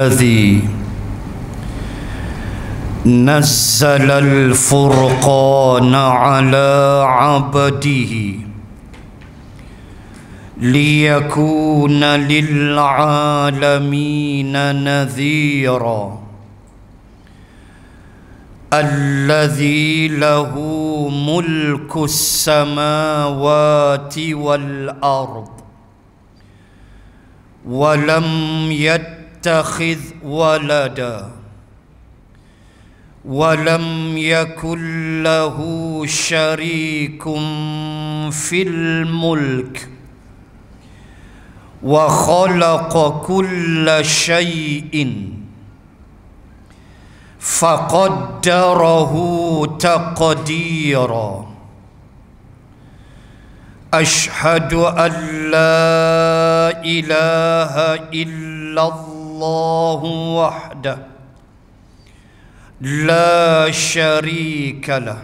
الذي نزل الفرقان على عبده ليكون للعالمين نذيرا الذي له ملك السماوات والارض ولم يد يتخذ ولدا ولم يكن له شريك في الملك وخلق كل شيء فقدره تقديرا اشهد ان لا اله الا الله الله وحده لا شريك له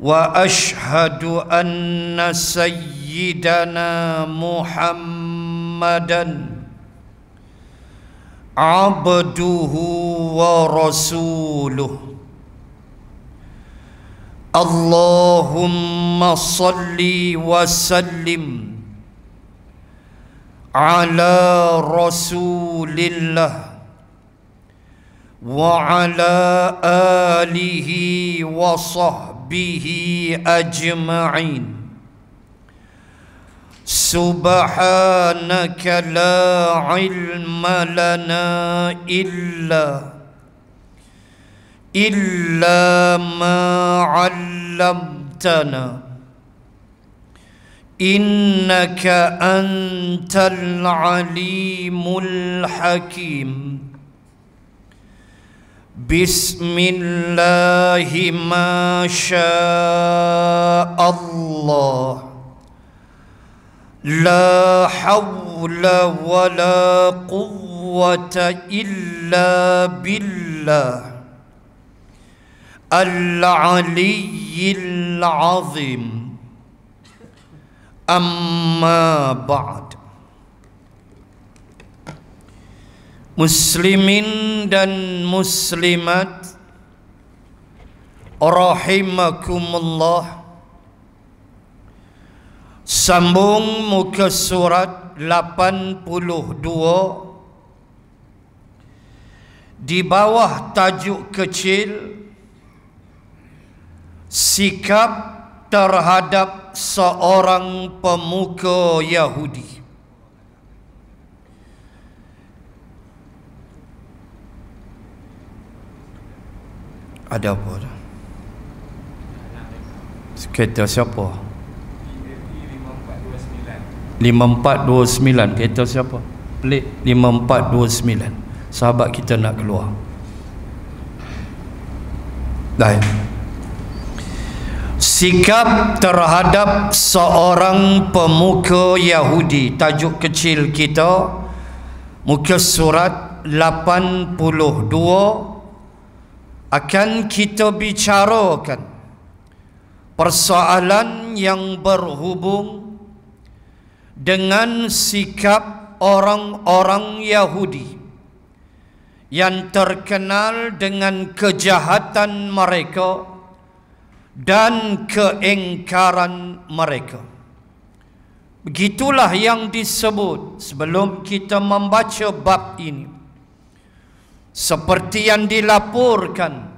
واشهد ان سيدنا محمدا عبده ورسوله اللهم صل وسلم على رسول الله وعلى آله وصحبه أجمعين سبحانك لا علم لنا إلا إلا ما علمتنا إنك أنت العليم الحكيم بسم الله ما شاء الله لا حول ولا قوة إلا بالله العلي العظيم amma ba'd muslimin dan muslimat rahimakumullah sambung muka surat 82 di bawah tajuk kecil sikap terhadap seorang pemuka Yahudi ada apa tu kereta siapa 5429 kereta siapa pelik 5429 sahabat kita nak keluar dah Sikap terhadap seorang pemuka Yahudi Tajuk kecil kita Muka surat 82 Akan kita bicarakan Persoalan yang berhubung Dengan sikap orang-orang Yahudi Yang terkenal dengan kejahatan mereka Mereka dan keengkaran mereka. Begitulah yang disebut sebelum kita membaca bab ini. Seperti yang dilaporkan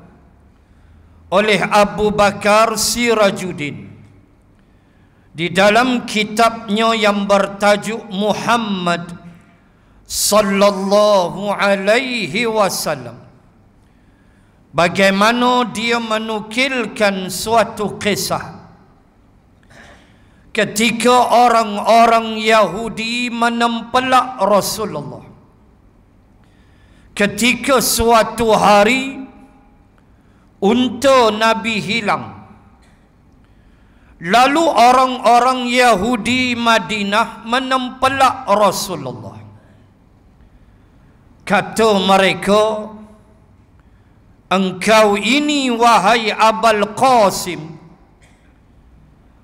oleh Abu Bakar Sirajuddin di dalam kitabnya yang bertajuk Muhammad sallallahu alaihi wasallam bagaimana dia menukilkan suatu kisah ketika orang-orang Yahudi menempelak Rasulullah ketika suatu hari unta Nabi hilang lalu orang-orang Yahudi Madinah menempelak Rasulullah kata mereka mereka engkau ini wahai Abul Qasim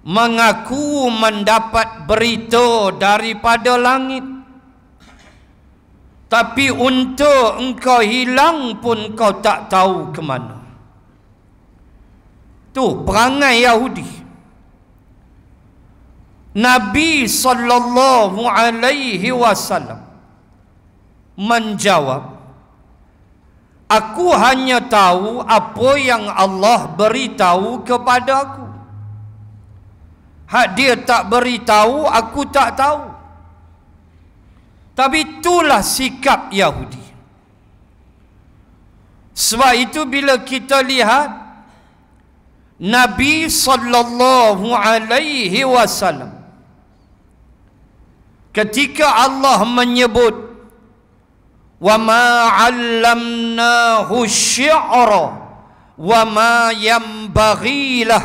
mengaku mendapat berita daripada langit tapi untuk engkau hilang pun kau tak tahu ke mana tu perangai Yahudi Nabi saw menjawab Aku hanya tahu apa yang Allah beritahu kepada aku. Hak dia tak beritahu, aku tak tahu. Tapi itulah sikap Yahudi. Sebab itu bila kita lihat Nabi sallallahu alaihi wasallam ketika Allah menyebut وَمَا عَلَّمْنَاهُ الشِّعْرَ وَمَا يَنْبَغِي لَهُ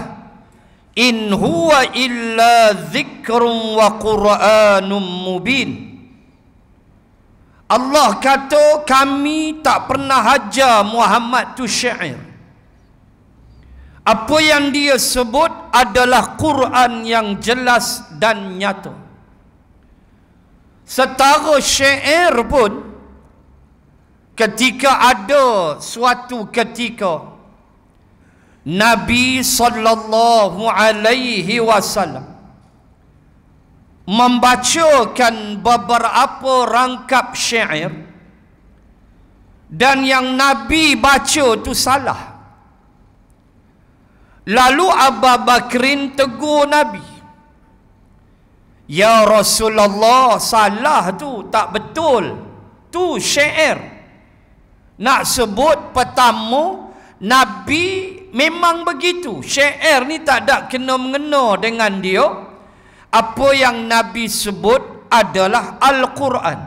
إِنْ هُوَ إِلَّا ذِكْرٌ وَقُرْآنٌ مُبِينٌ Allah kata kami tak pernah ajar Muhammad tu syair. Apa yang dia sebut adalah Quran yang jelas dan nyata. Setara syair pun ketika ada suatu ketika Nabi sallallahu alaihi wasallam membacakan beberapa rangkap syair dan yang Nabi baca tu salah lalu Abu Bakrin tegur Nabi Ya Rasulullah salah tu tak betul tu syair nak sebut petamu Nabi memang begitu syair ni tak ada kena mengena dengan dia apa yang Nabi sebut adalah Al-Quran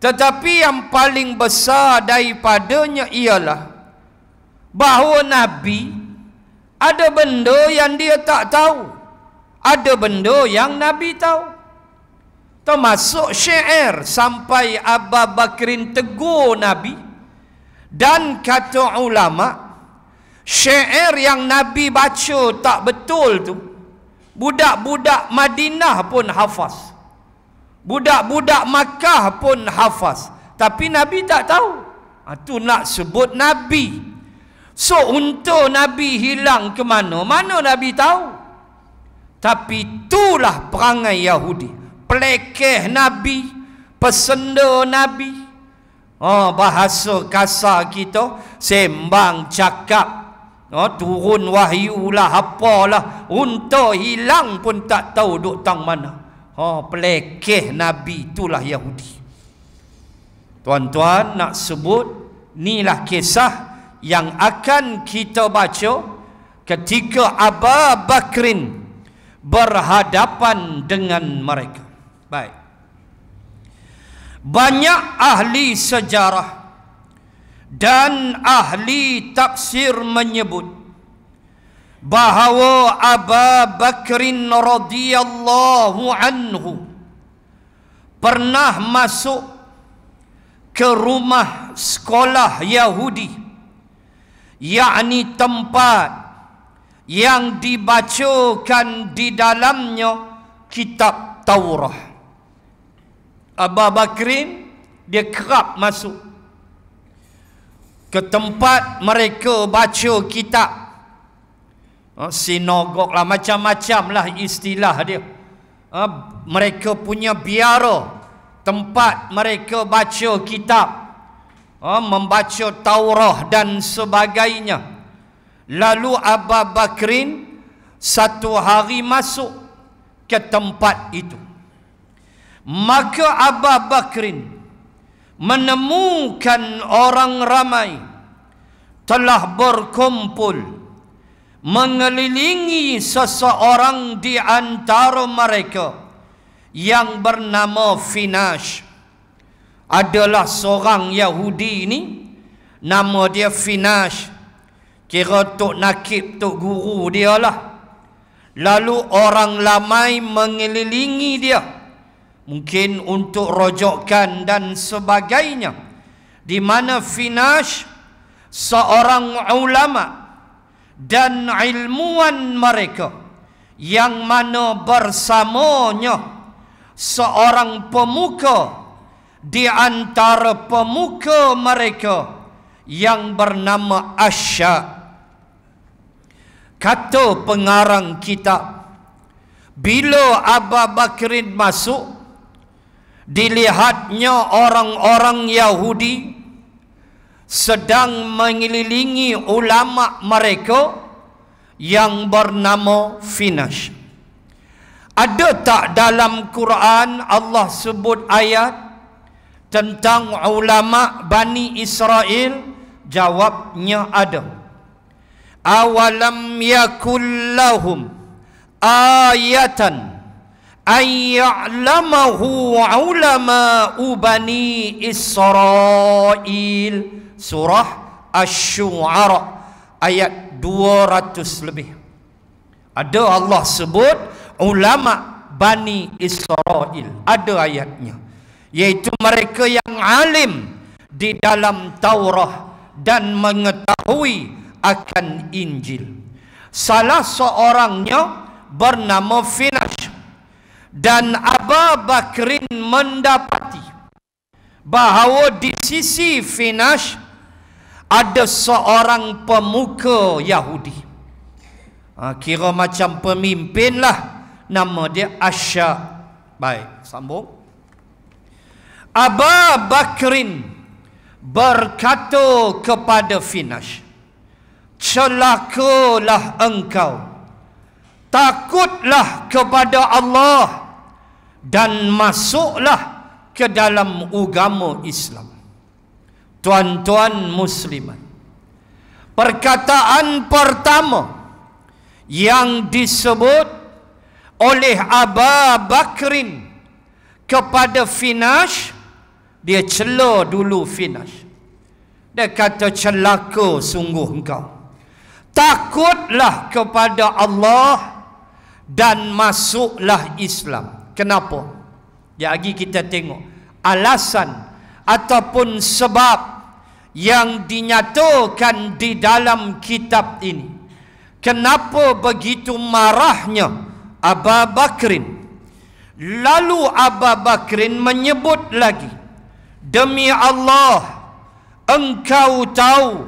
tetapi yang paling besar daripadanya ialah bahawa Nabi ada benda yang dia tak tahu ada benda yang Nabi tahu termasuk syair sampai Abu Bakrin tegur Nabi dan kata ulama Syair yang Nabi baca tak betul tu Budak-budak Madinah pun hafaz Budak-budak Makkah pun hafaz Tapi Nabi tak tahu Itu ah, ha, nak sebut Nabi So untuk Nabi hilang ke mana Mana Nabi tahu Tapi itulah perangai Yahudi Pelekeh Nabi Pesenda Nabi Oh, bahasa kasar kita sembang cakap oh, turun wahyu lah apalah unta hilang pun tak tahu duk tang mana oh, pelekeh Nabi itulah Yahudi tuan-tuan nak sebut inilah kisah yang akan kita baca ketika Aba Bakrin berhadapan dengan mereka baik banyak ahli sejarah dan ahli tafsir menyebut bahawa Abu Bakrin radhiyallahu anhu pernah masuk ke rumah sekolah Yahudi yakni tempat yang dibacakan di dalamnya kitab Taurat Abu Bakrin dia kerap masuk ke tempat mereka baca kitab ha, sinogok lah macam-macam lah istilah dia ha, mereka punya biara tempat mereka baca kitab ha, membaca Taurah dan sebagainya lalu Abu Bakrin satu hari masuk ke tempat itu Maka Abu Bakrin menemukan orang ramai telah berkumpul mengelilingi seseorang di antara mereka yang bernama Finash adalah seorang Yahudi ini nama dia Finash kira tok nakib tok guru dialah lalu orang ramai mengelilingi dia mungkin untuk rojokkan dan sebagainya di mana finash seorang ulama dan ilmuwan mereka yang mana bersamanya seorang pemuka di antara pemuka mereka yang bernama Asya kata pengarang kitab bila Abu Bakrin masuk dilihatnya orang-orang Yahudi sedang mengelilingi ulama mereka yang bernama Finash. Ada tak dalam Quran Allah sebut ayat tentang ulama Bani Israel? Jawabnya ada. Awalam yakullahum ayatan ayya'lamahu ulama bani Israel surah asy shuara ayat 200 lebih ada Allah sebut ulama bani Israel. ada ayatnya iaitu mereka yang alim di dalam Taurah dan mengetahui akan Injil salah seorangnya bernama Fina dan Aba Bakrin mendapati bahawa di sisi Finash ada seorang pemuka Yahudi ha, kira macam pemimpin lah nama dia Asya baik sambung Aba Bakrin berkata kepada Finash celakalah engkau takutlah kepada Allah dan masuklah ke dalam agama Islam. Tuan-tuan muslimat. Perkataan pertama yang disebut oleh Aba Bakrin kepada Finash dia celo dulu Finash dia kata celaka sungguh engkau takutlah kepada Allah dan masuklah Islam Kenapa? Ya lagi kita tengok alasan ataupun sebab yang dinyatakan di dalam kitab ini. Kenapa begitu marahnya Abu Bakrin? Lalu Abu Bakrin menyebut lagi, "Demi Allah, engkau tahu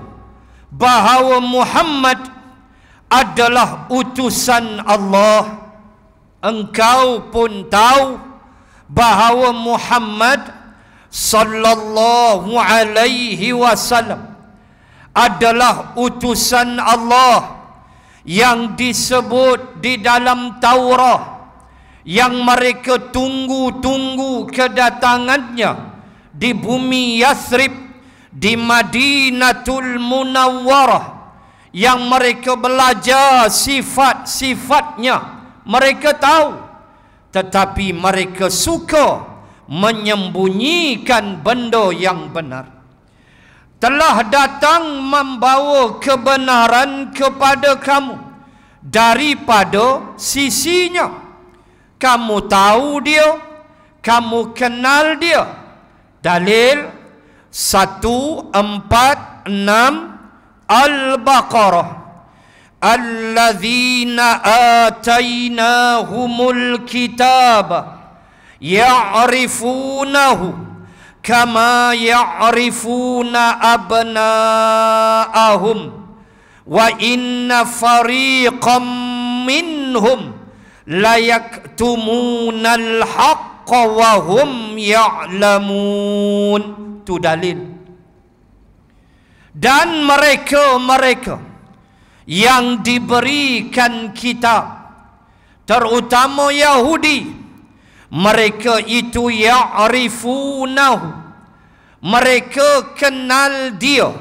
bahawa Muhammad adalah utusan Allah." engkau pun tahu bahawa Muhammad sallallahu alaihi wasallam adalah utusan Allah yang disebut di dalam Taurat yang mereka tunggu-tunggu kedatangannya di bumi Yathrib di Madinatul Munawwarah yang mereka belajar sifat-sifatnya mereka tahu tetapi mereka suka menyembunyikan benda yang benar telah datang membawa kebenaran kepada kamu daripada sisinya kamu tahu dia kamu kenal dia dalil 146 al-baqarah Al-Ladin, alladzina atainahumul kitaba ya'rifunahu kama ya'rifuna abna'ahum wa inna fariqam minhum layaktumunal haqqa wa hum ya'lamun tu dalil dan mereka mereka yang diberikan kita, terutama Yahudi mereka itu ya'rifunahu mereka kenal dia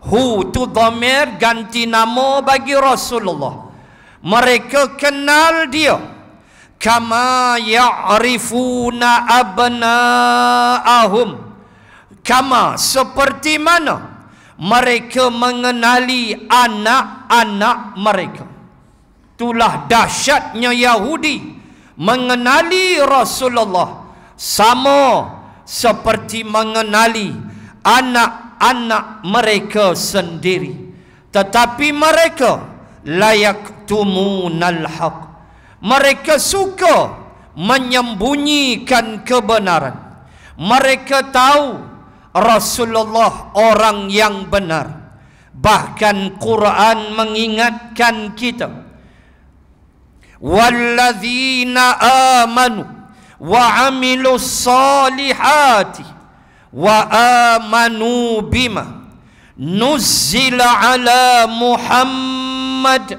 hu tu dhamir ganti nama bagi Rasulullah mereka kenal dia kama ya'rifuna abna'ahum kama seperti mana mereka mengenali anak-anak mereka itulah dahsyatnya Yahudi mengenali Rasulullah sama seperti mengenali anak-anak mereka sendiri tetapi mereka layak tumunal haq mereka suka menyembunyikan kebenaran mereka tahu Rasulullah orang yang benar bahkan Quran mengingatkan kita walladzina amanu wa amilu salihati wa amanu bima nuzzila ala muhammad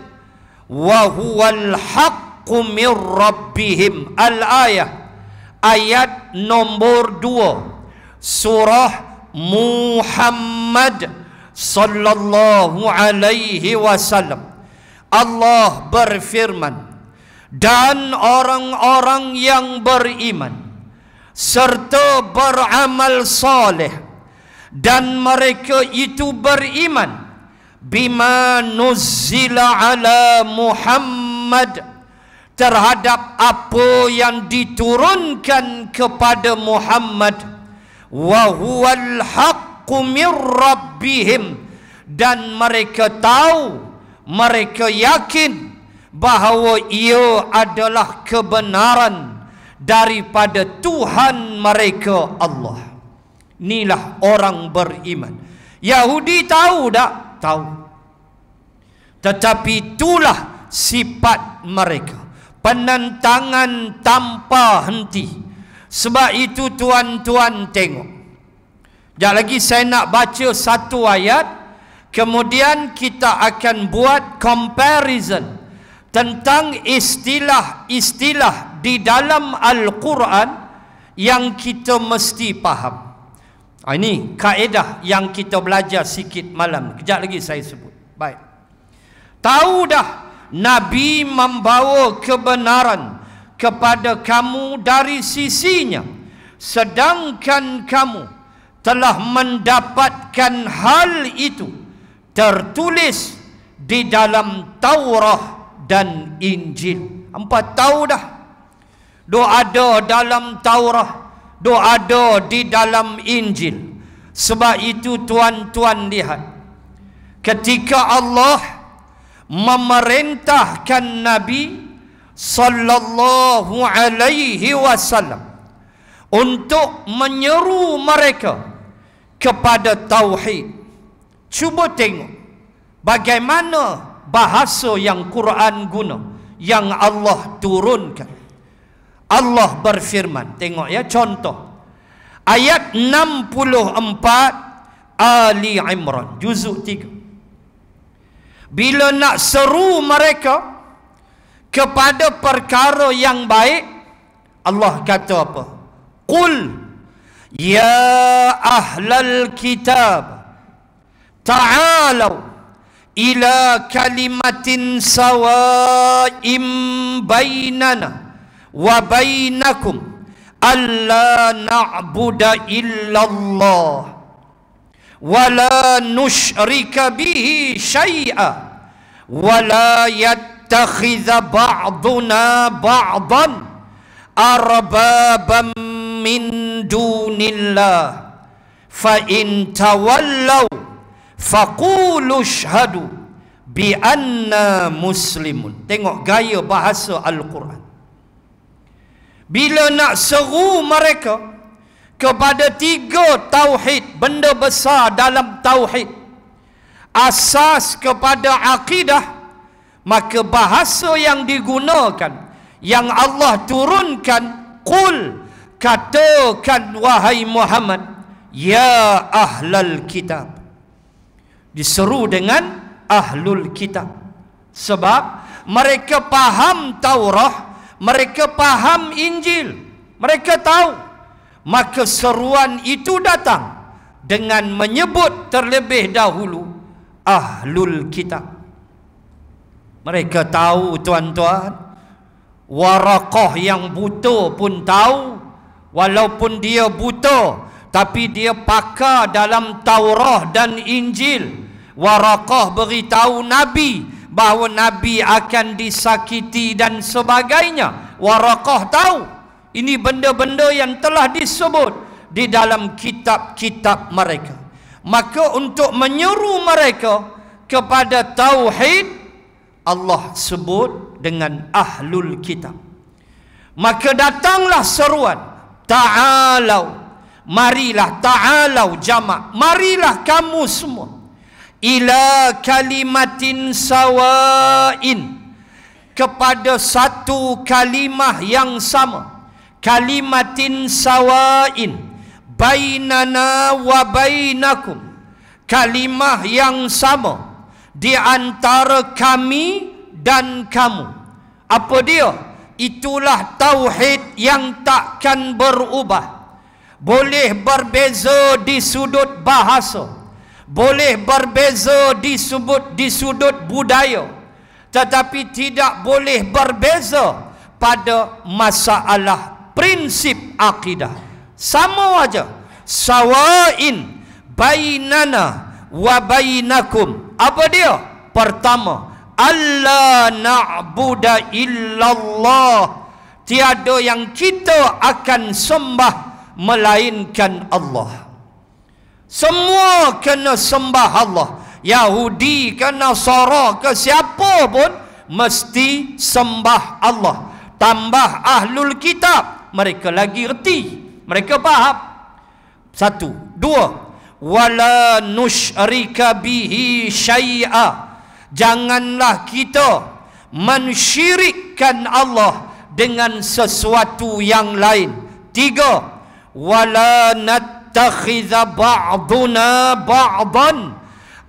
wa huwal haqqu min rabbihim al-ayah ayat nombor dua surah Muhammad sallallahu alaihi wasallam Allah berfirman dan orang-orang yang beriman serta beramal saleh dan mereka itu beriman bima nuzila ala Muhammad terhadap apa yang diturunkan kepada Muhammad wa huwal haqqu mir rabbihim dan mereka tahu mereka yakin bahawa ia adalah kebenaran daripada Tuhan mereka Allah inilah orang beriman Yahudi tahu tak tahu tetapi itulah sifat mereka penentangan tanpa henti sebab itu tuan-tuan tengok. Sekejap lagi saya nak baca satu ayat. Kemudian kita akan buat comparison. Tentang istilah-istilah di dalam Al-Quran. Yang kita mesti faham. Ah, ini kaedah yang kita belajar sikit malam. Sekejap lagi saya sebut. Baik. Tahu dah Nabi membawa kebenaran. Kebenaran kepada kamu dari sisinya sedangkan kamu telah mendapatkan hal itu tertulis di dalam Taurat dan Injil empat tahu dah do ada dalam Taurat do ada di dalam Injil sebab itu tuan-tuan lihat ketika Allah memerintahkan nabi sallallahu alaihi wasallam untuk menyeru mereka kepada tauhid cuba tengok bagaimana bahasa yang Quran guna yang Allah turunkan Allah berfirman tengok ya contoh ayat 64 Ali Imran juzuk 3 bila nak seru mereka kepada perkara yang baik Allah kata apa qul ya ahlal kitab ta'alu ila kalimatin sawa'im bainana wa bainakum alla na'budu illa Allah wa la nusyrika bihi syai'a wa la yattakhidha ba'duna ba'dan arbabam min dunillah fa in tawallaw faqulu shahadu bi anna muslimun tengok gaya bahasa al-Quran bila nak seru mereka kepada tiga tauhid benda besar dalam tauhid asas kepada akidah maka bahasa yang digunakan yang Allah turunkan qul katakan wahai Muhammad ya ahlal kitab diseru dengan ahlul kitab sebab mereka paham Taurah, mereka paham Injil mereka tahu maka seruan itu datang dengan menyebut terlebih dahulu ahlul kitab mereka tahu tuan-tuan Warakoh yang buta pun tahu Walaupun dia buta Tapi dia pakar dalam Taurah dan Injil Warakoh beritahu Nabi Bahawa Nabi akan disakiti dan sebagainya Warakoh tahu Ini benda-benda yang telah disebut Di dalam kitab-kitab mereka Maka untuk menyeru mereka Kepada Tauhid Allah sebut dengan ahlul kitab maka datanglah seruan ta'alau marilah ta'alau jama, marilah kamu semua ila kalimatin sawain kepada satu kalimah yang sama kalimatin sawain bainana wa bainakum kalimah yang sama di antara kami dan kamu. Apa dia? Itulah tauhid yang takkan berubah. Boleh berbeza di sudut bahasa. Boleh berbeza disebut di sudut budaya. Tetapi tidak boleh berbeza pada masalah prinsip akidah. Sama aja. Sawain bainana wa bainakum apa dia pertama Allah na'buda illallah tiada yang kita akan sembah melainkan Allah semua kena sembah Allah Yahudi ke Nasara ke siapa pun mesti sembah Allah tambah ahlul kitab mereka lagi erti mereka faham satu dua wala nushrika bihi syai'a janganlah kita mensyirikkan Allah dengan sesuatu yang lain tiga wala nattakhidha ba'duna ba'dan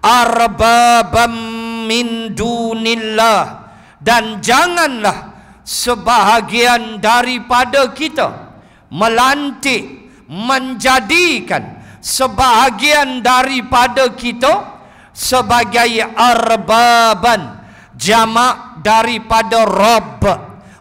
arbaban min dunillah dan janganlah sebahagian daripada kita melantik menjadikan sebahagian daripada kita sebagai arbaban jamak daripada rob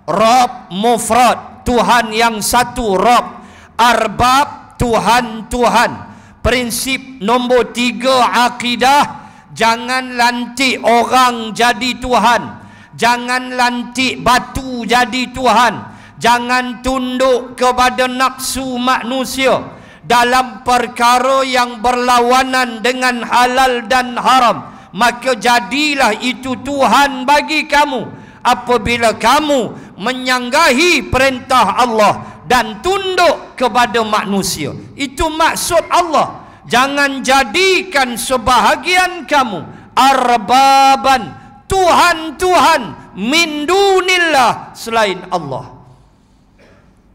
rob mufrad tuhan yang satu rob arbab tuhan tuhan prinsip nombor tiga akidah jangan lantik orang jadi tuhan jangan lantik batu jadi tuhan jangan tunduk kepada nafsu manusia dalam perkara yang berlawanan dengan halal dan haram maka jadilah itu Tuhan bagi kamu apabila kamu menyanggahi perintah Allah dan tunduk kepada manusia itu maksud Allah jangan jadikan sebahagian kamu arbaban tuhan-tuhan min dunillah selain Allah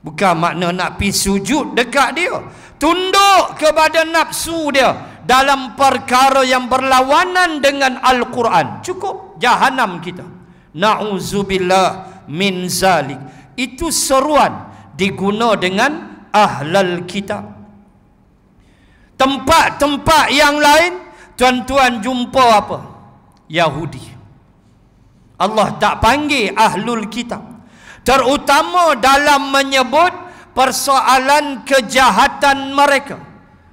bukan makna nak pi sujud dekat dia tunduk kepada nafsu dia dalam perkara yang berlawanan dengan al-Quran cukup jahanam kita nauzubillah min zalik itu seruan diguna dengan ahlal kita. tempat-tempat yang lain tuan-tuan jumpa apa yahudi Allah tak panggil ahlul kita terutama dalam menyebut persoalan kejahatan mereka.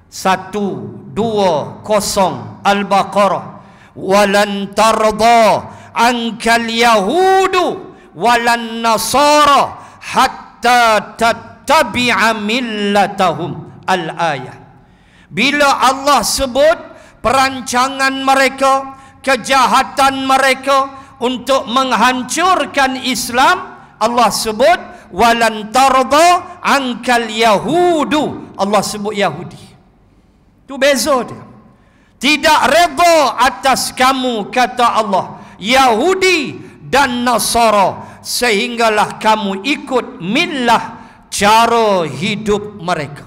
satu dua kosong Al-Baqarah. Walan tarda angkal yahudu walan nasara hatta tattabi'a millatahum al-ayah. Bila Allah sebut perancangan mereka, kejahatan mereka untuk menghancurkan Islam, Allah sebut walan tarda ankal yahudu Allah sebut yahudi tu beza dia tidak redha atas kamu kata Allah yahudi dan nasara sehinggalah kamu ikut millah cara hidup mereka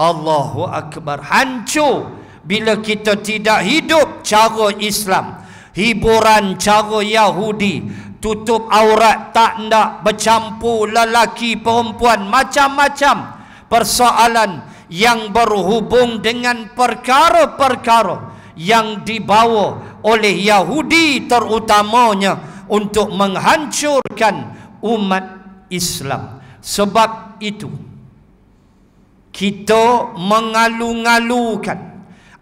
Allahu akbar hancur bila kita tidak hidup cara Islam hiburan cara Yahudi tutup aurat tak nak bercampur lelaki perempuan macam-macam persoalan yang berhubung dengan perkara-perkara yang dibawa oleh Yahudi terutamanya untuk menghancurkan umat Islam sebab itu kita mengalu-alukan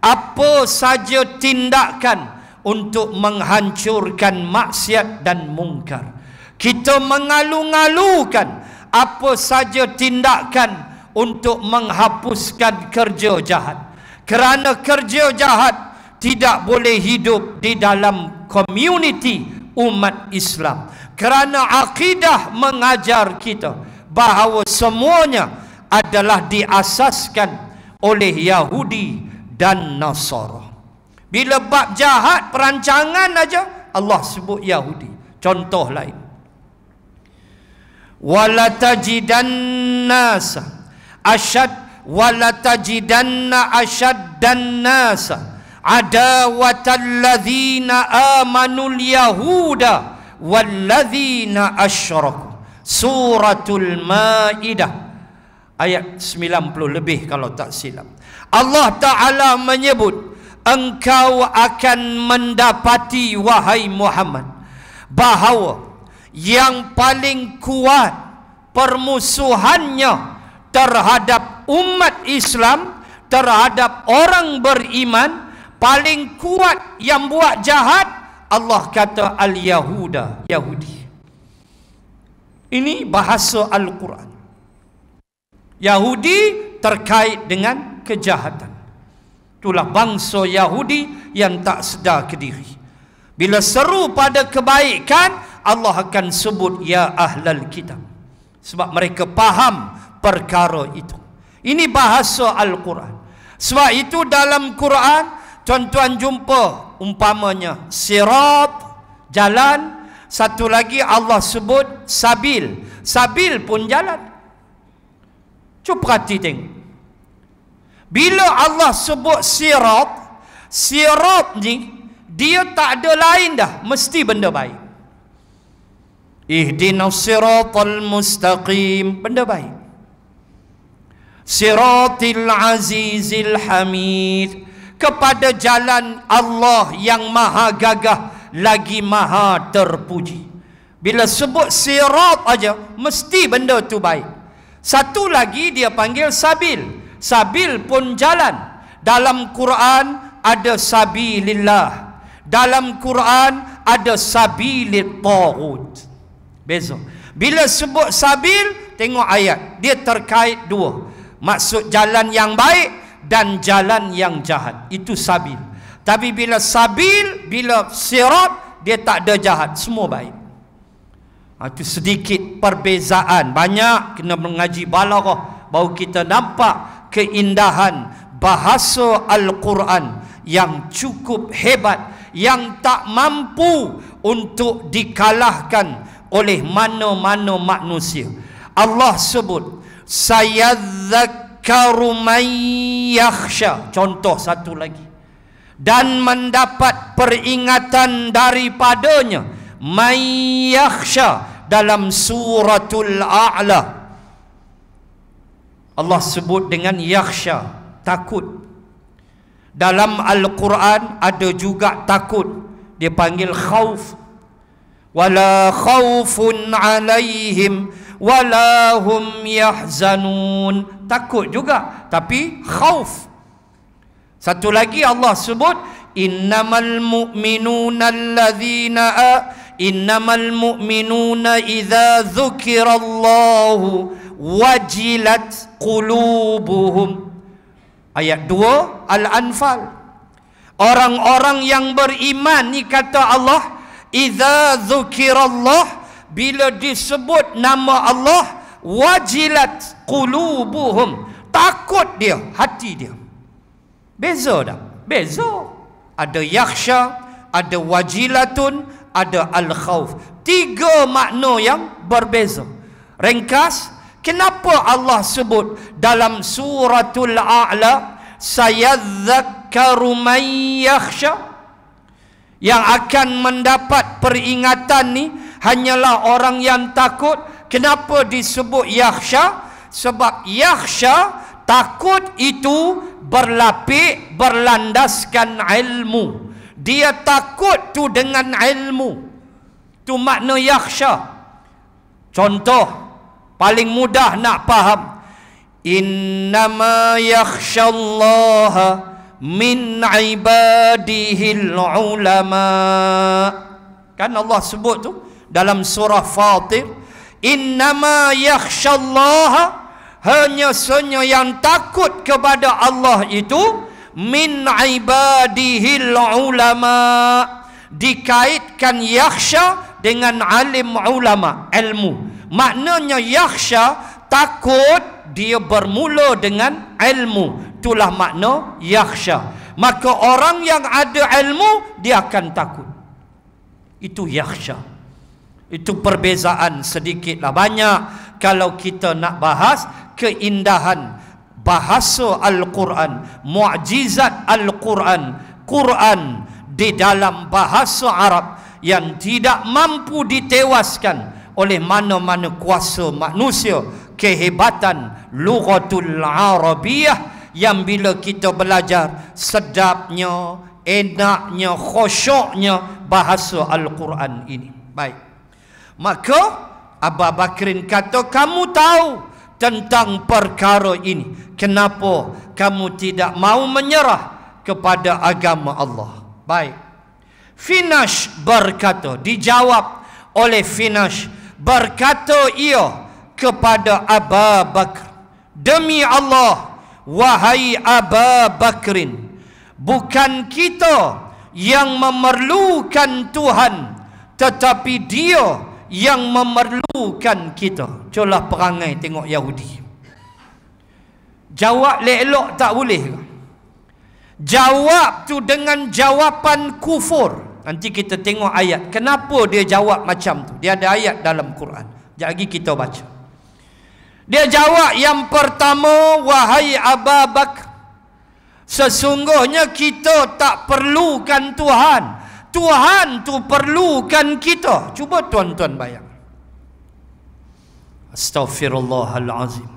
apa saja tindakan untuk menghancurkan maksiat dan mungkar. Kita mengalu-alukan apa saja tindakan untuk menghapuskan kerja jahat. Kerana kerja jahat tidak boleh hidup di dalam komuniti umat Islam. Kerana akidah mengajar kita bahawa semuanya adalah diasaskan oleh Yahudi dan Nasara. Bila bab jahat perancangan aja Allah sebut Yahudi. Contoh lain. Walatajidan nasa asyad ashad dan nasa ada ladzina amanul yahuda waladina ladzina suratul maidah ayat 90 lebih kalau tak silap Allah taala menyebut engkau akan mendapati wahai Muhammad bahawa yang paling kuat permusuhannya terhadap umat Islam terhadap orang beriman paling kuat yang buat jahat Allah kata al-Yahuda Yahudi ini bahasa Al-Quran Yahudi terkait dengan kejahatan Itulah bangsa Yahudi yang tak sedar kediri. Bila seru pada kebaikan, Allah akan sebut ya ahlal kitab. Sebab mereka faham perkara itu. Ini bahasa Al-Quran. Sebab itu dalam Quran, tuan-tuan jumpa umpamanya sirat, jalan, satu lagi Allah sebut sabil. Sabil pun jalan. Cuba perhati tengok. Bila Allah sebut sirat, sirat ni dia tak ada lain dah, mesti benda baik. sirat al mustaqim, benda baik. Siratil azizil hamid, kepada jalan Allah yang maha gagah lagi maha terpuji. Bila sebut sirat aja mesti benda tu baik. Satu lagi dia panggil sabil, Sabil pun jalan Dalam Quran ada sabilillah Dalam Quran ada sabilit ta'ud Beza Bila sebut sabil Tengok ayat Dia terkait dua Maksud jalan yang baik Dan jalan yang jahat Itu sabil Tapi bila sabil Bila sirat Dia tak ada jahat Semua baik ha, itu sedikit perbezaan Banyak kena mengaji balarah Baru kita nampak keindahan bahasa Al-Quran yang cukup hebat yang tak mampu untuk dikalahkan oleh mana-mana manusia. Allah sebut sayadzakkaru may yakhsha. Contoh satu lagi. Dan mendapat peringatan daripadanya may yakhsha dalam suratul a'la. Allah sebut dengan yakhsha takut dalam al-Quran ada juga takut dia panggil khauf wala khaufun alaihim wala hum yahzanun takut juga tapi khauf satu lagi Allah sebut innamal mu'minuna alladhina innamal mu'minuna idza dhukirallahu wajilat qulubuhum ayat 2 al-anfal orang-orang yang beriman ni kata Allah idza zukirallah bila disebut nama Allah wajilat qulubuhum takut dia hati dia beza dah beza ada yakhsha ada wajilatun ada al khauf tiga makna yang berbeza ringkas kenapa Allah sebut dalam suratul a'la sayadzakkaru may yakhsha yang akan mendapat peringatan ni hanyalah orang yang takut kenapa disebut yakhsha sebab yakhsha takut itu berlapik berlandaskan ilmu dia takut tu dengan ilmu tu makna yakhsha contoh paling mudah nak faham innama yakhshallaha min ibadihi ulama kan Allah sebut tu dalam surah fatir innama yakhshallaha hanya sunya yang takut kepada Allah itu min ibadihi ulama dikaitkan yakhsha dengan alim ulama ilmu maknanya yakhsha takut dia bermula dengan ilmu itulah makna yakhsha maka orang yang ada ilmu dia akan takut itu yakhsha itu perbezaan sedikitlah banyak kalau kita nak bahas keindahan bahasa al-Quran mukjizat al-Quran Quran di dalam bahasa Arab yang tidak mampu ditewaskan oleh mana-mana kuasa manusia kehebatan lughatul Arabiah yang bila kita belajar sedapnya enaknya khusyuknya bahasa al-Quran ini baik maka Abu Bakrin kata kamu tahu tentang perkara ini kenapa kamu tidak mau menyerah kepada agama Allah baik Finash berkata dijawab oleh Finash berkata ia kepada Abu Bakr demi Allah wahai Abu Bakrin bukan kita yang memerlukan Tuhan tetapi dia yang memerlukan kita colah perangai tengok Yahudi jawab lelok tak boleh jawab tu dengan jawapan kufur Nanti kita tengok ayat. Kenapa dia jawab macam tu? Dia ada ayat dalam Quran. Sekejap lagi kita baca. Dia jawab yang pertama, Wahai Aba Bakr, Sesungguhnya kita tak perlukan Tuhan. Tuhan tu perlukan kita. Cuba tuan-tuan bayang. Astaghfirullahalazim.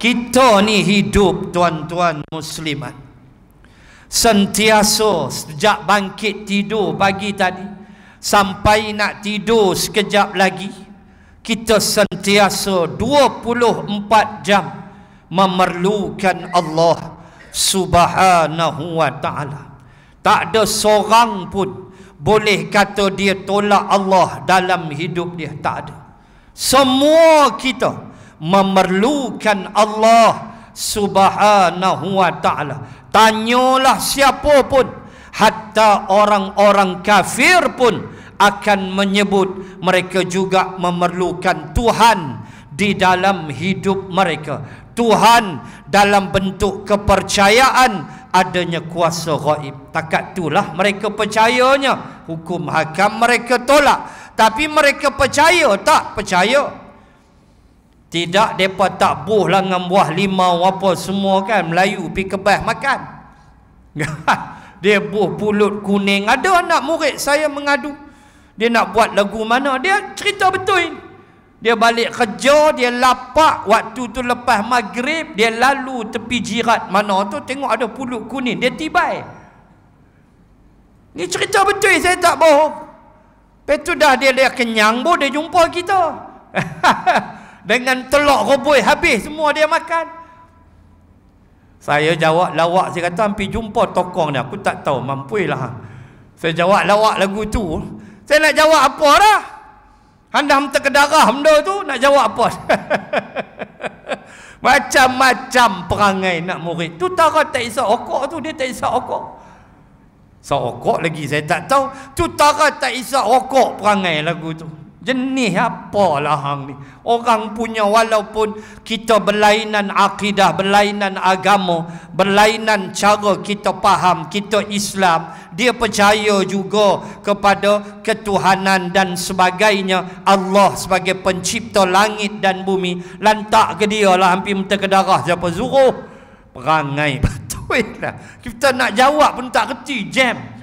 Kita ni hidup tuan-tuan muslimat sentiasa sejak bangkit tidur pagi tadi sampai nak tidur sekejap lagi kita sentiasa 24 jam memerlukan Allah subhanahu wa ta'ala tak ada seorang pun boleh kata dia tolak Allah dalam hidup dia tak ada semua kita memerlukan Allah subhanahu wa ta'ala tanyalah siapa pun hatta orang-orang kafir pun akan menyebut mereka juga memerlukan Tuhan di dalam hidup mereka Tuhan dalam bentuk kepercayaan adanya kuasa ghaib takat itulah mereka percayanya hukum hakam mereka tolak tapi mereka percaya tak percaya tidak mereka tak buh lah dengan buah limau apa semua kan. Melayu pi kebah makan. dia buh pulut kuning. Ada anak murid saya mengadu. Dia nak buat lagu mana. Dia cerita betul. Dia balik kerja. Dia lapak. Waktu tu lepas maghrib. Dia lalu tepi jirat mana tu. Tengok ada pulut kuning. Dia tiba ini cerita betul. Saya tak bohong. Lepas tu dah dia, dia kenyang pun. Dia jumpa kita. dengan telur roboi habis semua dia makan saya jawab lawak saya kata pergi jumpa tokong ni aku tak tahu mampu lah saya jawab lawak lagu tu saya nak jawab apa dah Handam terkedarah benda tu nak jawab apa macam-macam perangai nak murid tu tara tak Isa okok tu dia tak isap okok isap okok lagi saya tak tahu tu tara tak Isa okok perangai lagu tu Jenis apa lah hang ni? Orang punya walaupun kita berlainan akidah, berlainan agama, berlainan cara kita faham, kita Islam, dia percaya juga kepada ketuhanan dan sebagainya Allah sebagai pencipta langit dan bumi. Lantak ke dia lah hampir minta ke darah siapa? Zuruh. Perangai betul lah. Kita nak jawab pun tak kerti. Jam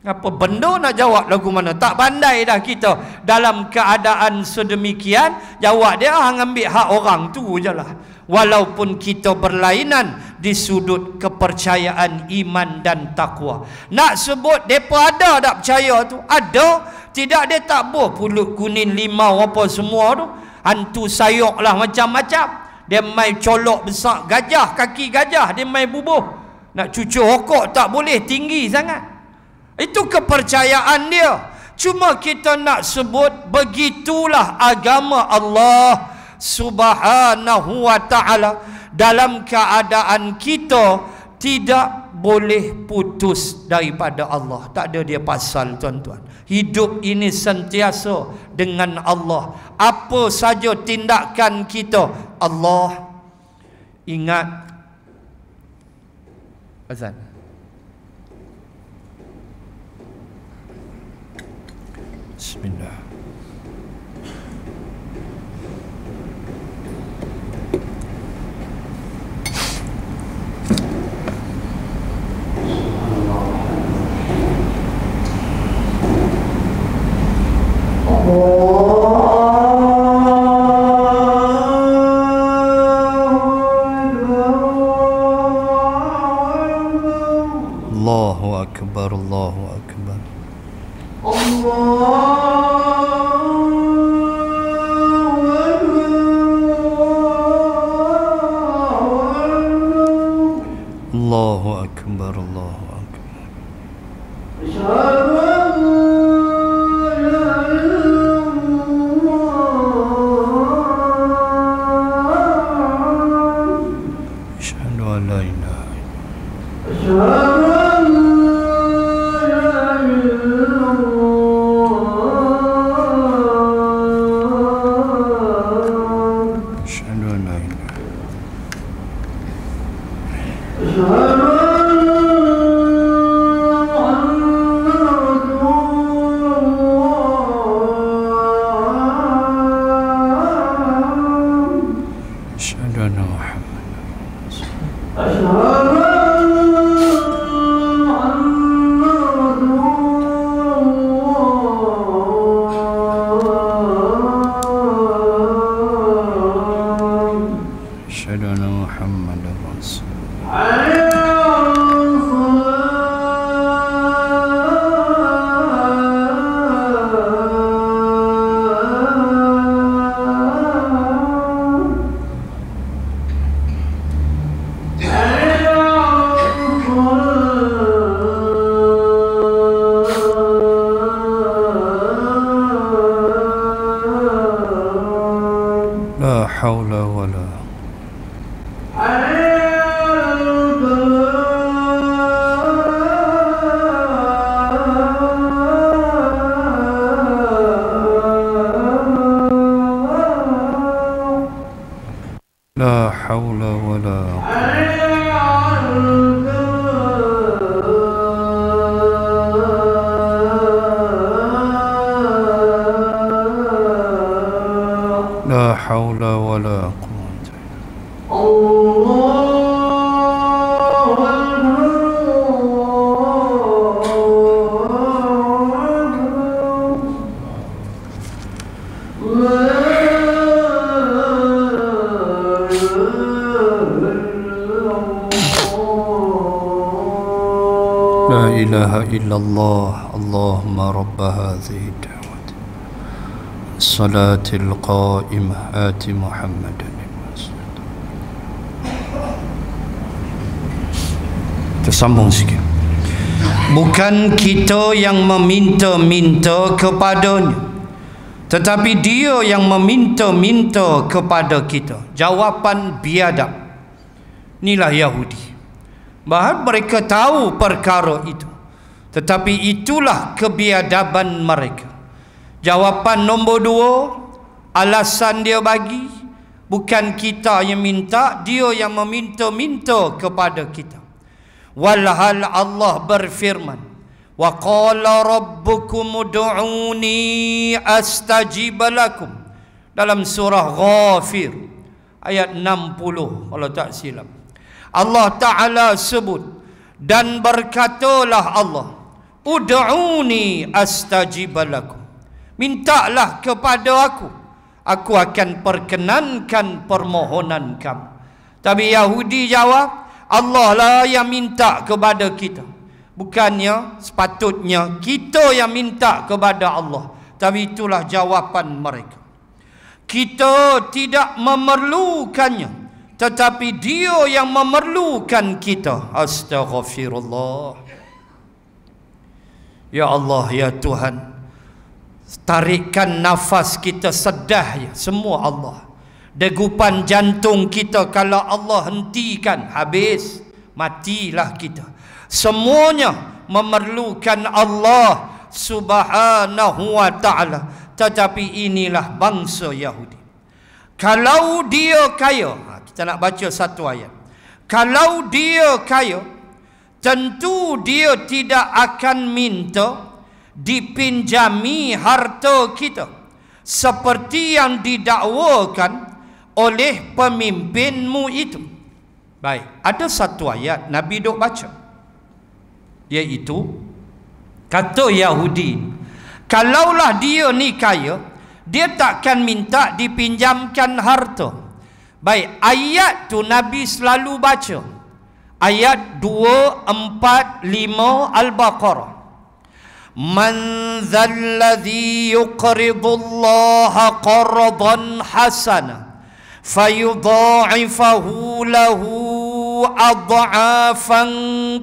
apa benda nak jawab lagu mana tak pandai dah kita dalam keadaan sedemikian jawab dia hang ah, ambil hak orang tu jelah walaupun kita berlainan di sudut kepercayaan iman dan takwa nak sebut depa ada tak percaya tu ada tidak dia tak boh pulut kuning limau apa semua tu hantu sayok lah macam-macam dia main colok besar gajah kaki gajah dia main bubuh nak cucuk hokok tak boleh tinggi sangat itu kepercayaan dia. Cuma kita nak sebut begitulah agama Allah Subhanahu wa taala dalam keadaan kita tidak boleh putus daripada Allah. Tak ada dia pasal tuan-tuan. Hidup ini sentiasa dengan Allah. Apa saja tindakan kita, Allah ingat. Azan. Bismillah. إلا Allahumma اللهم رب هذه الدعوة الصلاة القائمة آت محمد Sambung sikit Bukan kita yang meminta-minta kepadanya Tetapi dia yang meminta-minta kepada kita Jawapan biadab Inilah Yahudi Bahkan mereka tahu perkara itu tetapi itulah kebiadaban mereka. Jawapan nombor dua, alasan dia bagi, bukan kita yang minta, dia yang meminta-minta kepada kita. Walhal Allah berfirman, Wa qala rabbukum du'uni astajibalakum Dalam surah Ghafir, ayat 60, kalau tak silap. Allah Ta'ala sebut, dan berkatalah Allah, Uda'uni astajibalakum Mintalah kepada aku Aku akan perkenankan permohonan kamu Tapi Yahudi jawab Allah lah yang minta kepada kita Bukannya sepatutnya kita yang minta kepada Allah Tapi itulah jawapan mereka Kita tidak memerlukannya Tetapi dia yang memerlukan kita Astaghfirullah Ya Allah ya Tuhan tarikan nafas kita sedah ya semua Allah degupan jantung kita kalau Allah hentikan habis matilah kita semuanya memerlukan Allah subhanahu wa taala tetapi inilah bangsa Yahudi kalau dia kaya ha, kita nak baca satu ayat kalau dia kaya tentu dia tidak akan minta dipinjami harta kita seperti yang didakwakan oleh pemimpinmu itu. Baik, ada satu ayat Nabi dok baca iaitu kata Yahudi, kalaulah dia ni kaya, dia takkan minta dipinjamkan harta. Baik, ayat tu Nabi selalu baca ayat 2 4 5 al-baqarah Man zalladhi Allah qardan hasana fayudha'ifahu lahu adha'afan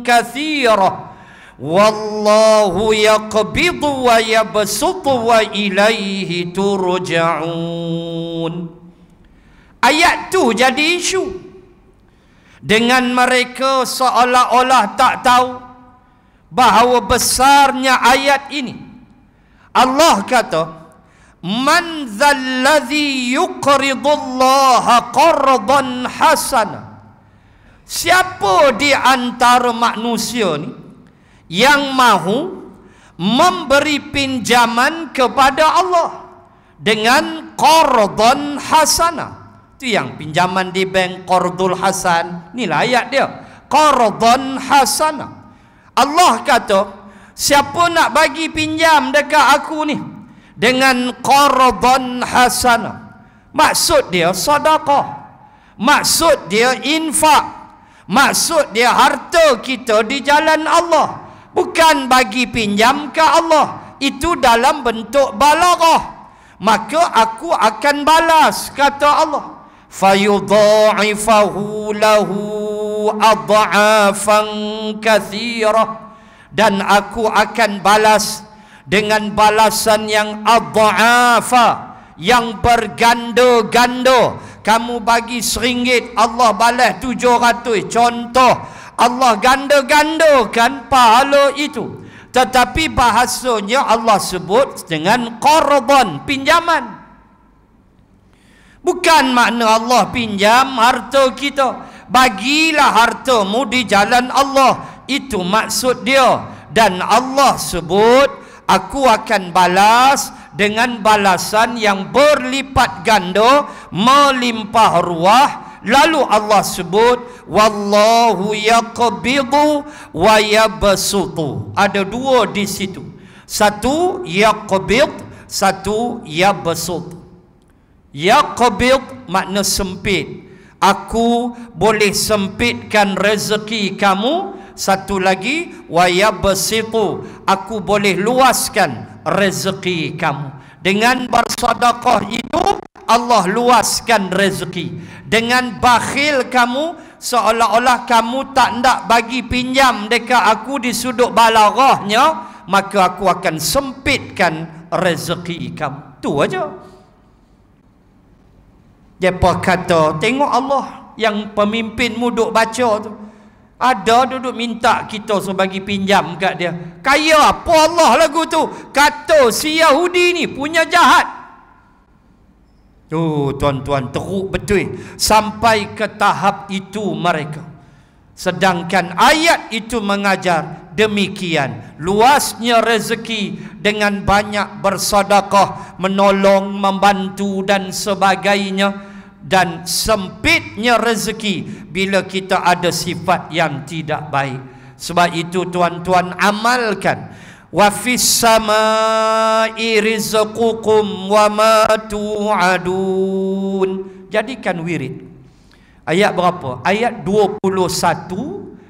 katsira wallahu yaqbidu wa yabsutu wa ilayhi turja'un Ayat tu jadi isu dengan mereka seolah-olah tak tahu bahawa besarnya ayat ini Allah kata man zallazi yuqridullaha qardan hasana siapa di antara manusia ni yang mahu memberi pinjaman kepada Allah dengan qardan hasanah itu yang pinjaman di bank Qardul Hasan. Ini layak dia. Qardun Hasan. Allah kata, siapa nak bagi pinjam dekat aku ni? Dengan Qardun Hasan. Maksud dia sadaqah. Maksud dia infak. Maksud dia harta kita di jalan Allah. Bukan bagi pinjam ke Allah. Itu dalam bentuk balarah. Maka aku akan balas, kata Allah fayudha'ifahu lahu adha'afan kathira dan aku akan balas dengan balasan yang adha'afa yang berganda-ganda kamu bagi seringgit Allah balas tujuh ratus contoh Allah ganda kan, pahala itu tetapi bahasanya Allah sebut dengan korban pinjaman Bukan makna Allah pinjam harta kita. Bagilah hartamu di jalan Allah. Itu maksud dia. Dan Allah sebut, aku akan balas dengan balasan yang berlipat ganda, melimpah ruah. Lalu Allah sebut, Wallahu yaqbidu wa yabasutu. Ada dua di situ. Satu, yaqbid. Satu, yabasutu. Ya Yaqbid makna sempit Aku boleh sempitkan rezeki kamu Satu lagi Wayabasitu Aku boleh luaskan rezeki kamu Dengan bersadaqah itu Allah luaskan rezeki Dengan bakhil kamu Seolah-olah kamu tak nak bagi pinjam Dekat aku di sudut balarahnya Maka aku akan sempitkan rezeki kamu Itu saja Depa kata, tengok Allah yang pemimpin muduk baca tu. Ada duduk minta kita suruh bagi pinjam kat dia. Kaya apa Allah lagu tu? Kata si Yahudi ni punya jahat. Tu oh, tuan-tuan teruk betul. Sampai ke tahap itu mereka. Sedangkan ayat itu mengajar demikian luasnya rezeki dengan banyak bersedekah, menolong, membantu dan sebagainya dan sempitnya rezeki bila kita ada sifat yang tidak baik. Sebab itu tuan-tuan amalkan wa fis samaa'i rizqukum wa ma tu'adun. Jadikan wirid. Ayat berapa? Ayat 21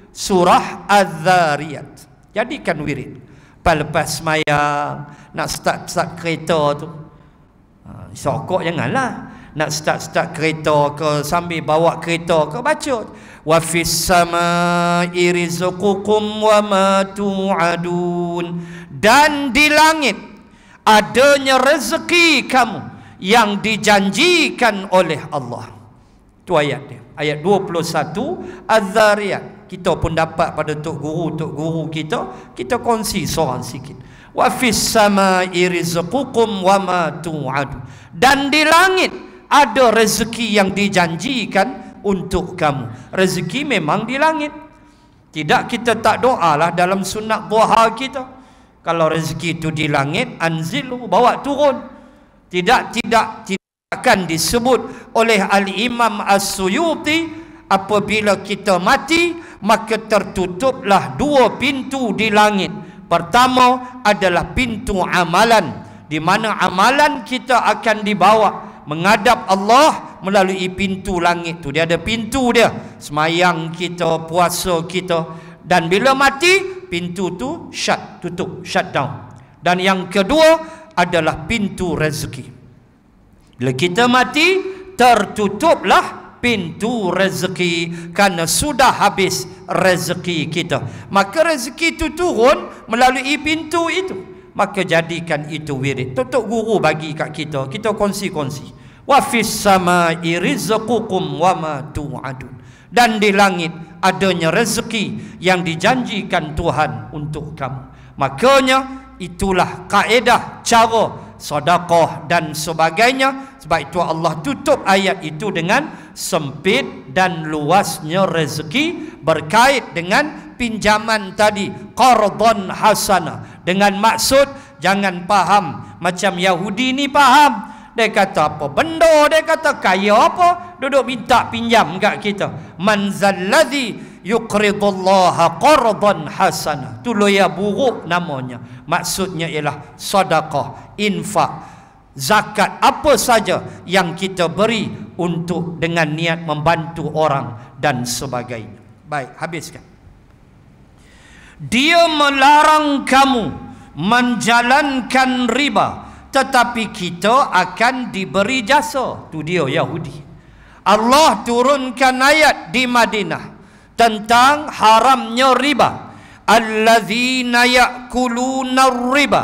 surah Az-Zariyat. Jadikan wirid. Lepas semayang nak start start kereta tu. Ha, sokok janganlah nak start-start kereta ke sambil bawa kereta ke baca wa fis sama rizqukum wa ma tu'adun dan di langit adanya rezeki kamu yang dijanjikan oleh Allah. Tu ayat dia. Ayat 21 Az-Zariyat. Kita pun dapat pada tok guru tok guru kita, kita kongsi seorang sikit. Wa fis sama rizqukum wa ma tu'ad. Dan di langit ada rezeki yang dijanjikan untuk kamu. Rezeki memang di langit. Tidak kita tak doalah dalam sunat duha kita. Kalau rezeki itu di langit, anzilu bawa turun. Tidak tidak tidak akan disebut oleh al-Imam As-Suyuti apabila kita mati maka tertutuplah dua pintu di langit. Pertama adalah pintu amalan di mana amalan kita akan dibawa menghadap Allah melalui pintu langit tu. Dia ada pintu dia. Semayang kita, puasa kita. Dan bila mati, pintu tu shut, tutup, shut down. Dan yang kedua adalah pintu rezeki. Bila kita mati, tertutuplah pintu rezeki kerana sudah habis rezeki kita. Maka rezeki itu turun melalui pintu itu. Maka jadikan itu wirid. Tutup guru bagi kat kita. Kita kongsi-kongsi wa fis sama'i rizqukum wa ma tu'adun dan di langit adanya rezeki yang dijanjikan Tuhan untuk kamu makanya itulah kaedah cara sedekah dan sebagainya sebab itu Allah tutup ayat itu dengan sempit dan luasnya rezeki berkait dengan pinjaman tadi qardhon hasana dengan maksud jangan faham macam Yahudi ni faham dia kata apa benda Dia kata kaya apa Duduk minta pinjam kat kita Man zalladhi yuqridullaha qardan hasana Itu loya buruk namanya Maksudnya ialah sadaqah Infak Zakat apa saja yang kita beri Untuk dengan niat membantu orang Dan sebagainya Baik habiskan Dia melarang kamu Menjalankan riba Menjalankan riba tetapi kita akan diberi jasa tu dia Yahudi Allah turunkan ayat di Madinah tentang haramnya riba al allazina yakuluna riba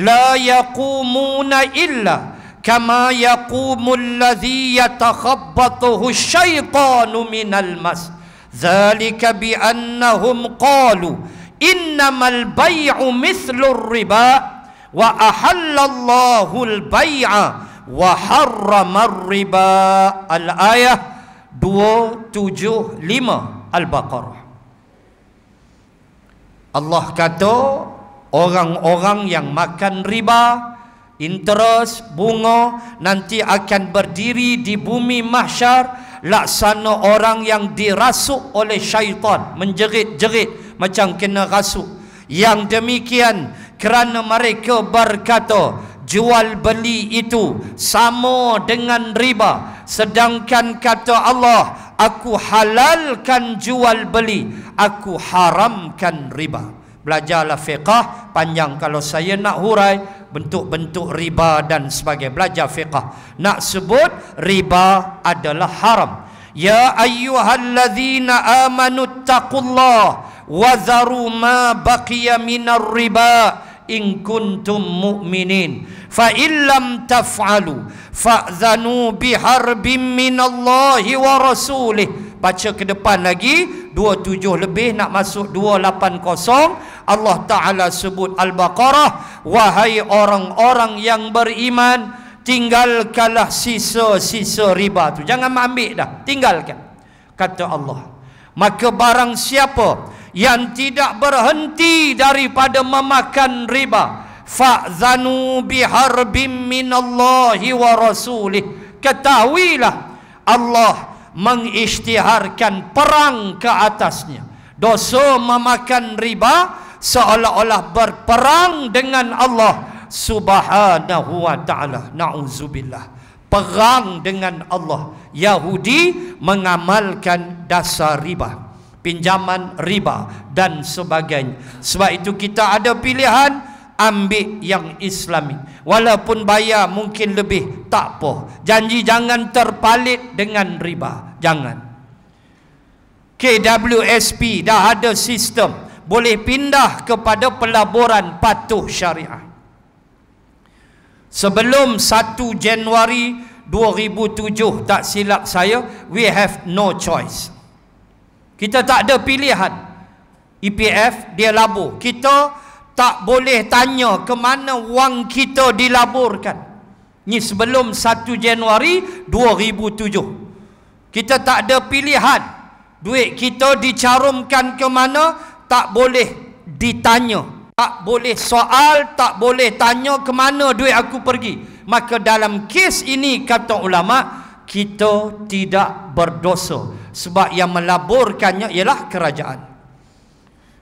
la yaqumuna illa kama yaqumu allazi yatakhabbathu syaitanu minal mas Zalika bi annahum qalu innamal bay'u mithlu riba wa ahallallahu al-bai'a wa harrama riba al-ayah 275 al-baqarah Allah kata orang-orang yang makan riba interest bunga nanti akan berdiri di bumi mahsyar laksana orang yang dirasuk oleh syaitan menjerit-jerit macam kena rasuk yang demikian kerana mereka berkata jual beli itu sama dengan riba sedangkan kata Allah aku halalkan jual beli aku haramkan riba belajarlah fiqah panjang kalau saya nak hurai bentuk-bentuk riba dan sebagainya belajar fiqah nak sebut riba adalah haram ya ayyuhallazina amanu taqullah wa zaru ma baqiya minar riba' in kuntum mu'minin fa illam taf'alu fa'zanu biharbim min Allah wa rasulih baca ke depan lagi 27 lebih nak masuk 280 Allah taala sebut al-baqarah wahai orang-orang yang beriman tinggalkanlah sisa-sisa riba tu jangan ambil dah tinggalkan kata Allah maka barang siapa yang tidak berhenti daripada memakan riba fa'zanu biharbim minallahi wa rasulih ketahuilah Allah mengisytiharkan perang ke atasnya dosa memakan riba seolah-olah berperang dengan Allah subhanahu wa ta'ala na'uzubillah perang dengan Allah Yahudi mengamalkan dasar riba pinjaman riba dan sebagainya. Sebab itu kita ada pilihan ambil yang islami. Walaupun bayar mungkin lebih tak apa. Janji jangan terpalit dengan riba. Jangan. KWSP dah ada sistem boleh pindah kepada pelaburan patuh syariah. Sebelum 1 Januari 2007 tak silap saya we have no choice. Kita tak ada pilihan. EPF dia labur. Kita tak boleh tanya ke mana wang kita dilaburkan. Ini sebelum 1 Januari 2007. Kita tak ada pilihan. Duit kita dicarumkan ke mana tak boleh ditanya. Tak boleh soal, tak boleh tanya ke mana duit aku pergi. Maka dalam kes ini kata ulama' kita tidak berdosa sebab yang melaburkannya ialah kerajaan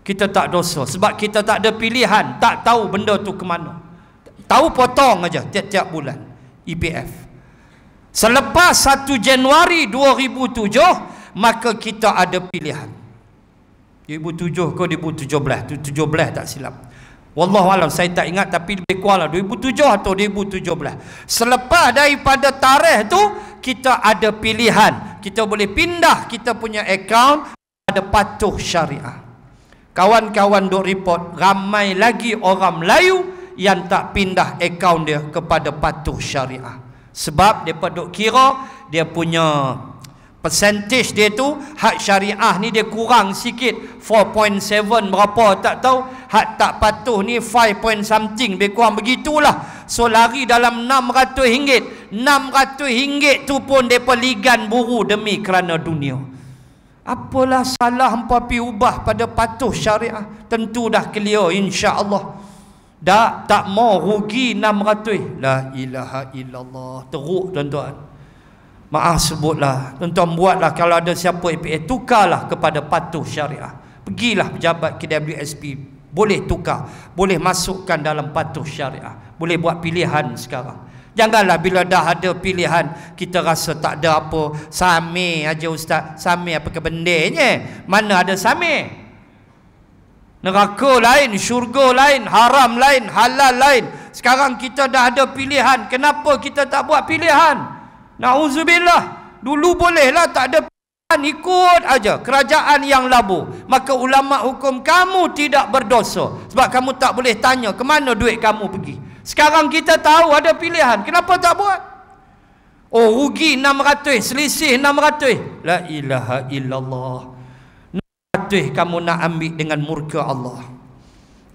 kita tak dosa sebab kita tak ada pilihan tak tahu benda tu ke mana tahu potong aja tiap-tiap bulan EPF selepas 1 Januari 2007 maka kita ada pilihan 2007 ke 2017 tu 17 tak silap Wallahualam saya tak ingat tapi lebih kuranglah 2007 atau 2017 Selepas daripada tarikh tu Kita ada pilihan Kita boleh pindah kita punya akaun Pada patuh syariah Kawan-kawan duk report Ramai lagi orang Melayu Yang tak pindah akaun dia kepada patuh syariah Sebab dia duk kira Dia punya percentage dia tu hak syariah ni dia kurang sikit 4.7 berapa tak tahu hak tak patuh ni 5. something lebih kurang begitulah so lari dalam 600 ringgit 600 ringgit tu pun dia ligan buru demi kerana dunia apalah salah hangpa pi ubah pada patuh syariah tentu dah clear Allah dah tak mau rugi 600 la ilaha illallah teruk tuan-tuan Maaf sebutlah Tuan-tuan buatlah Kalau ada siapa APA Tukarlah kepada patuh syariah Pergilah pejabat KWSP Boleh tukar Boleh masukkan dalam patuh syariah Boleh buat pilihan sekarang Janganlah bila dah ada pilihan Kita rasa tak ada apa Sami aja ustaz Sami apa kebendenya Mana ada sami Neraka lain, syurga lain, haram lain, halal lain Sekarang kita dah ada pilihan Kenapa kita tak buat Pilihan Nauzubillah. Dulu bolehlah tak ada pilihan ikut aja kerajaan yang labu. Maka ulama hukum kamu tidak berdosa sebab kamu tak boleh tanya ke mana duit kamu pergi. Sekarang kita tahu ada pilihan. Kenapa tak buat? Oh rugi 600, selisih 600. La ilaha illallah. 600 kamu nak ambil dengan murka Allah.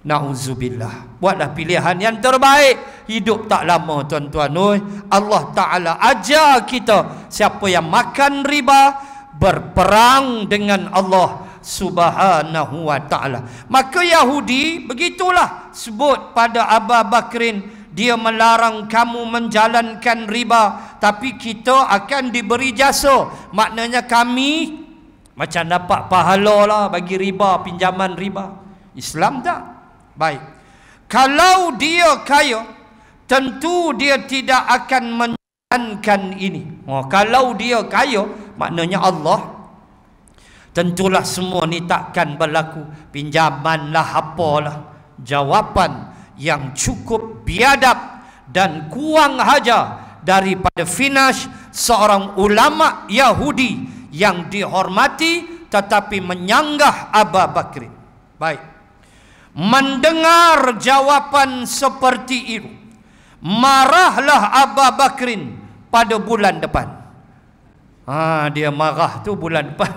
Nauzubillah Buatlah pilihan yang terbaik Hidup tak lama tuan-tuan Allah Ta'ala ajar kita Siapa yang makan riba Berperang dengan Allah Subhanahu wa ta'ala Maka Yahudi Begitulah sebut pada Abu Bakrin Dia melarang kamu menjalankan riba Tapi kita akan diberi jasa Maknanya kami Macam dapat pahala lah Bagi riba, pinjaman riba Islam tak? Baik. Kalau dia kaya, tentu dia tidak akan menjalankan ini. Oh, kalau dia kaya, maknanya Allah tentulah semua ni takkan berlaku. Pinjamanlah apalah. Jawapan yang cukup biadab dan kuang haja daripada Finash seorang ulama Yahudi yang dihormati tetapi menyanggah Abu Bakri. Baik mendengar jawapan seperti itu marahlah Abu Bakrin pada bulan depan ha, dia marah tu bulan depan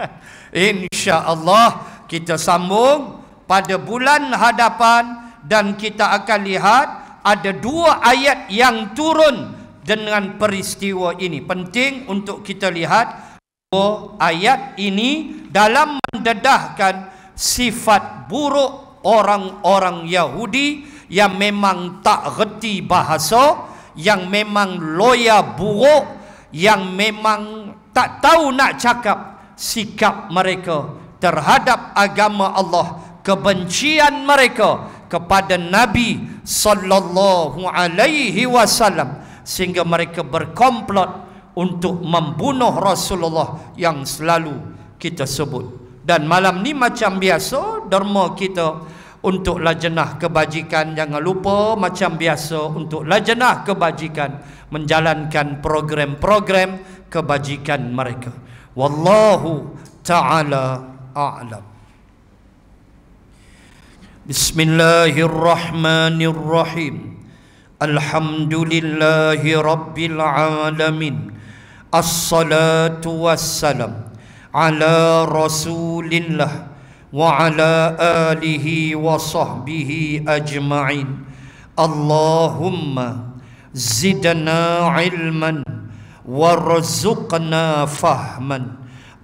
insyaAllah kita sambung pada bulan hadapan dan kita akan lihat ada dua ayat yang turun dengan peristiwa ini penting untuk kita lihat Oh ayat ini dalam mendedahkan sifat buruk orang-orang Yahudi yang memang tak reti bahasa, yang memang loya buruk, yang memang tak tahu nak cakap sikap mereka terhadap agama Allah, kebencian mereka kepada Nabi sallallahu alaihi wasallam sehingga mereka berkomplot untuk membunuh Rasulullah yang selalu kita sebut dan malam ni macam biasa derma kita untuk lajenah kebajikan jangan lupa macam biasa untuk lajenah kebajikan menjalankan program-program kebajikan mereka wallahu taala a'lam bismillahirrahmanirrahim alhamdulillahi rabbil alamin as-salatu على رسول الله وعلى آله وصحبه أجمعين اللهم زدنا علما وارزقنا فهما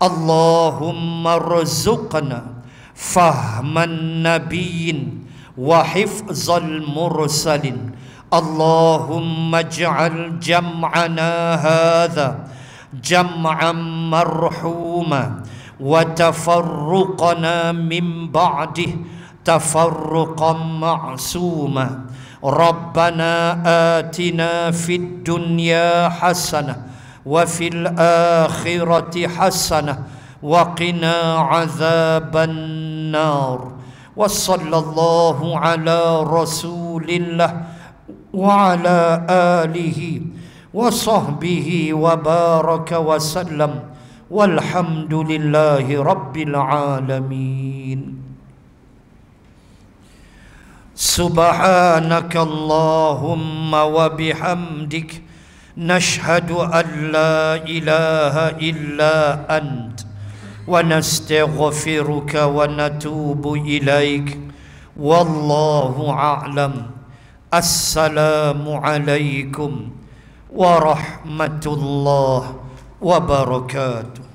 اللهم ارزقنا فهم النبيين وحفظ المرسلين اللهم اجعل جمعنا هذا جمعا مرحوما وتفرقنا من بعده تفرقا معصوما ربنا آتنا في الدنيا حسنة وفي الآخرة حسنة وقنا عذاب النار وصلى الله على رسول الله وعلى آله وصحبه وبارك وسلم والحمد لله رب العالمين سبحانك اللهم وبحمدك نشهد أن لا إله إلا أنت ونستغفرك ونتوب إليك والله أعلم السلام عليكم ورحمه الله وبركاته